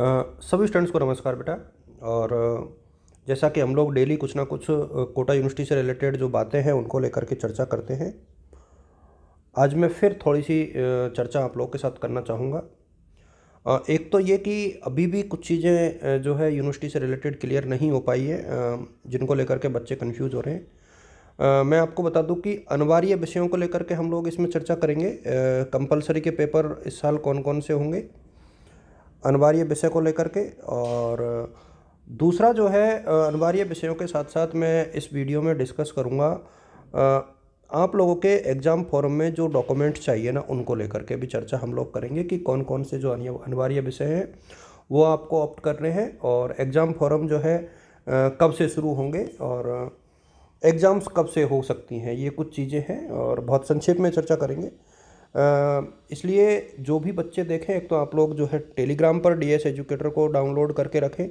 सभी स्टूडेंट्स को नमस्कार बेटा और जैसा कि हम लोग डेली कुछ ना कुछ कोटा यूनिवर्सिटी से रिलेटेड जो बातें हैं उनको लेकर के चर्चा करते हैं आज मैं फिर थोड़ी सी चर्चा आप लोग के साथ करना चाहूँगा एक तो ये कि अभी भी कुछ चीज़ें जो है यूनिवर्सिटी से रिलेटेड क्लियर नहीं हो पाई है जिनको लेकर के बच्चे कन्फ्यूज़ हो रहे हैं मैं आपको बता दूं कि अनिवार्य विषयों को लेकर के हम लोग इसमें चर्चा करेंगे कंपलसरी के पेपर इस साल कौन कौन से होंगे अनिवार्य विषय को लेकर के और दूसरा जो है अनिवार्य विषयों के साथ साथ मैं इस वीडियो में डिस्कस करूँगा आप लोगों के एग्ज़ाम फॉरम में जो डॉक्यूमेंट चाहिए ना उनको लेकर के भी चर्चा हम लोग करेंगे कि कौन कौन से जो अनिवार्य विषय हैं वो आपको ऑप्ट करने हैं और एग्ज़ाम फॉरम जो है कब से शुरू होंगे और एग्ज़ाम्स कब से हो सकती हैं ये कुछ चीज़ें हैं और बहुत संक्षेप में चर्चा करेंगे इसलिए जो भी बच्चे देखें एक तो आप लोग जो है टेलीग्राम पर डी एस एजुकेटर को डाउनलोड करके रखें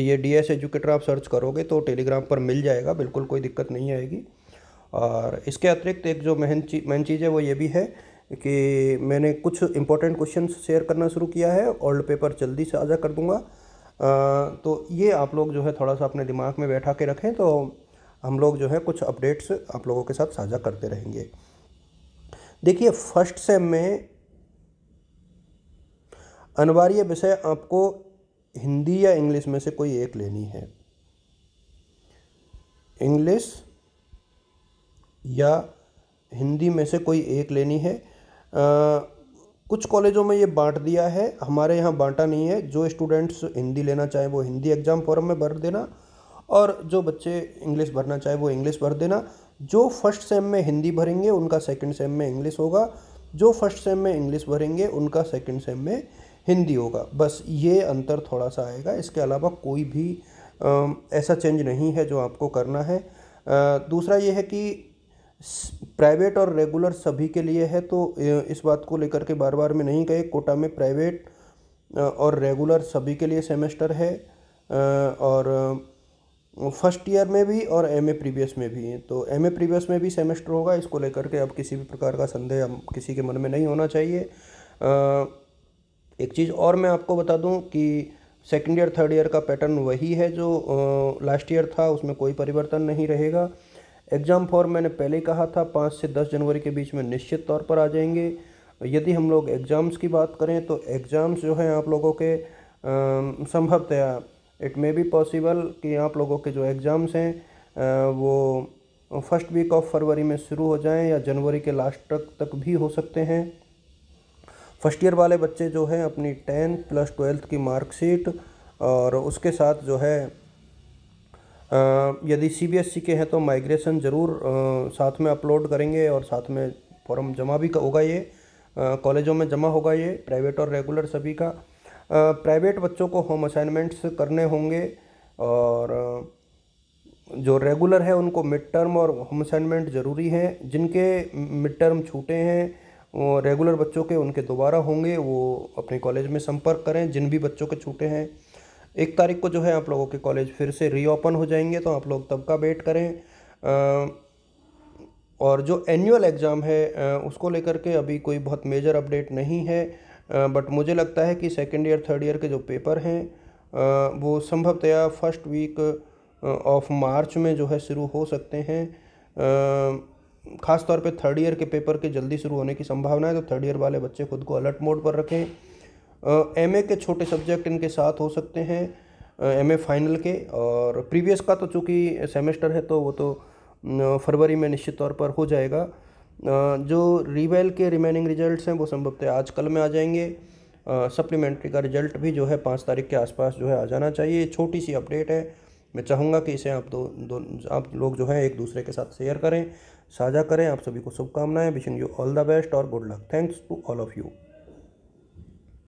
ये डी एस एजुकेटर आप सर्च करोगे तो टेलीग्राम पर मिल जाएगा बिल्कुल कोई दिक्कत नहीं आएगी और इसके अतिरिक्त एक जो मेन चीज मेन चीज़ है वो ये भी है कि मैंने कुछ इंपॉर्टेंट क्वेश्चन शेयर करना शुरू किया है ओल्ड पेपर जल्दी से आज़ा कर दूँगा तो ये आप लोग जो है थोड़ा सा अपने दिमाग में बैठा के रखें तो हम लोग जो है कुछ अपडेट्स आप लोगों के साथ साझा करते रहेंगे देखिए फर्स्ट सेम में अनिवार्य विषय आपको हिंदी या इंग्लिश में से कोई एक लेनी है इंग्लिश या हिंदी में से कोई एक लेनी है आ, कुछ कॉलेजों में ये बांट दिया है हमारे यहाँ बांटा नहीं है जो स्टूडेंट्स हिंदी लेना चाहे वो हिंदी एग्ज़ाम फॉर्म में भर देना और जो बच्चे इंग्लिश भरना चाहे वो इंग्लिश भर देना जो फर्स्ट सेम में हिंदी भरेंगे उनका सेकंड सेम में इंग्लिश होगा जो फर्स्ट सेम में इंग्लिश भरेंगे उनका सेकंड सेम में हिंदी होगा बस ये अंतर थोड़ा सा आएगा इसके अलावा कोई भी आ, ऐसा चेंज नहीं है जो आपको करना है आ, दूसरा ये है कि प्राइवेट और रेगुलर सभी के लिए है तो इस बात को लेकर के बार बार में नहीं कहे कोटा में प्राइवेट और रेगुलर सभी के लिए सेमेस्टर है और फर्स्ट ईयर में भी और एम ए प्रीवियस में भी तो एम ए प्रीवियस में भी सेमेस्टर होगा इसको लेकर के अब किसी भी प्रकार का संदेह किसी के मन में नहीं होना चाहिए एक चीज़ और मैं आपको बता दूं कि सेकेंड ईयर थर्ड ईयर का पैटर्न वही है जो लास्ट ईयर था उसमें कोई परिवर्तन नहीं रहेगा एग्ज़ाम फॉर्म मैंने पहले कहा था पाँच से दस जनवरी के बीच में निश्चित तौर पर आ जाएंगे यदि हम लोग एग्ज़ाम्स की बात करें तो एग्ज़ाम्स जो हैं आप लोगों के संभवतया इट मे बी पॉसिबल कि आप लोगों के जो एग्ज़ाम्स हैं वो फर्स्ट वीक ऑफ फरवरी में शुरू हो जाएं या जनवरी के लास्ट तक तक भी हो सकते हैं फर्स्ट ईयर वाले बच्चे जो हैं अपनी टेंथ प्लस ट्वेल्थ की मार्कशीट और उसके साथ जो है यदि सी e के हैं तो माइग्रेशन ज़रूर साथ में अपलोड करेंगे और साथ में फॉर्म जमा भी होगा ये कॉलेजों में जमा होगा ये प्राइवेट और रेगुलर सभी का प्राइवेट बच्चों को होम असाइनमेंट्स करने होंगे और जो रेगुलर है उनको मिड टर्म और होम असाइनमेंट ज़रूरी हैं जिनके मिड टर्म छूटे हैं वो रेगुलर बच्चों के उनके दोबारा होंगे वो अपने कॉलेज में संपर्क करें जिन भी बच्चों के छूटे हैं एक तारीख को जो है आप लोगों के कॉलेज फिर से रीओपन हो जाएंगे तो आप लोग तब का वेट करें आ, और जो एनुअल एग्ज़ाम है उसको लेकर के अभी कोई बहुत मेजर अपडेट नहीं है बट मुझे लगता है कि सेकेंड ईयर थर्ड ईयर के जो पेपर हैं वो संभवतया फर्स्ट वीक ऑफ मार्च में जो है शुरू हो सकते हैं ख़ासतौर पे थर्ड ईयर के पेपर के जल्दी शुरू होने की संभावना है तो थर्ड ईयर वाले बच्चे खुद को अलर्ट मोड पर रखें एम के छोटे सब्जेक्ट इनके साथ हो सकते हैं एम ए फाइनल के और प्रीवियस का तो चूँकि सेमेस्टर है तो वो तो फरवरी में निश्चित तौर पर हो जाएगा जो रीवेल के रिमेनिंग रिजल्ट्स हैं वो संभवतः आज कल में आ जाएंगे सप्लीमेंट्री का रिजल्ट भी जो है पाँच तारीख के आसपास जो है आ जाना चाहिए छोटी सी अपडेट है मैं चाहूँगा कि इसे आप दो, दो आप लोग जो है एक दूसरे के साथ शेयर करें साझा करें आप सभी को शुभकामनाएं wishing you all the best और good luck thanks to all of you